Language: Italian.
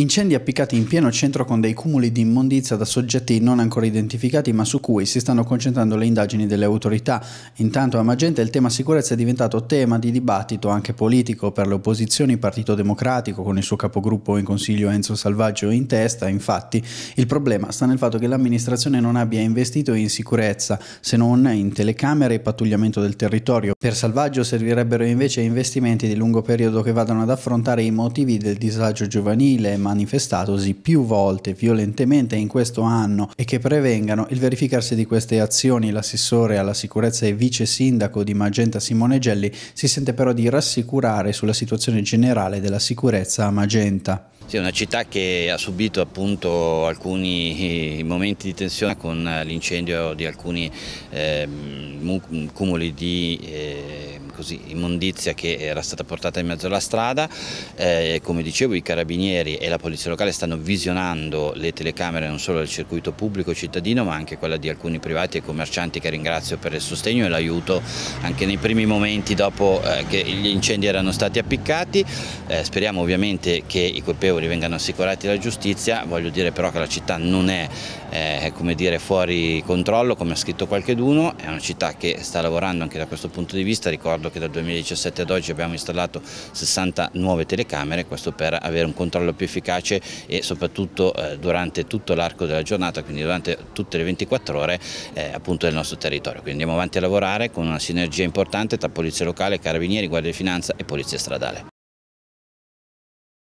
Incendi appiccati in pieno centro con dei cumuli di immondizia da soggetti non ancora identificati ma su cui si stanno concentrando le indagini delle autorità. Intanto a Magenta il tema sicurezza è diventato tema di dibattito anche politico per le opposizioni Partito Democratico con il suo capogruppo in consiglio Enzo Salvaggio in testa. Infatti il problema sta nel fatto che l'amministrazione non abbia investito in sicurezza se non in telecamere e pattugliamento del territorio. Per Salvaggio servirebbero invece investimenti di lungo periodo che vadano ad affrontare i motivi del disagio giovanile ma manifestatosi più volte violentemente in questo anno e che prevengano il verificarsi di queste azioni. L'assessore alla sicurezza e vice sindaco di Magenta Simone Gelli si sente però di rassicurare sulla situazione generale della sicurezza a Magenta. Sì, è una città che ha subito appunto alcuni eh, momenti di tensione con l'incendio di alcuni eh, cumuli di eh, così, immondizia che era stata portata in mezzo alla strada. Eh, come dicevo i carabinieri e la polizia locale stanno visionando le telecamere non solo del circuito pubblico cittadino ma anche quella di alcuni privati e commercianti che ringrazio per il sostegno e l'aiuto anche nei primi momenti dopo eh, che gli incendi erano stati appiccati. Eh, speriamo ovviamente che i colpevoli vengano assicurati alla giustizia, voglio dire però che la città non è eh, come dire, fuori controllo come ha scritto qualcheduno, è una città che sta lavorando anche da questo punto di vista, ricordo che dal 2017 ad oggi abbiamo installato 60 nuove telecamere, questo per avere un controllo più efficace e soprattutto eh, durante tutto l'arco della giornata, quindi durante tutte le 24 ore eh, appunto del nostro territorio. Quindi andiamo avanti a lavorare con una sinergia importante tra Polizia Locale, Carabinieri, Guardia di Finanza e Polizia Stradale.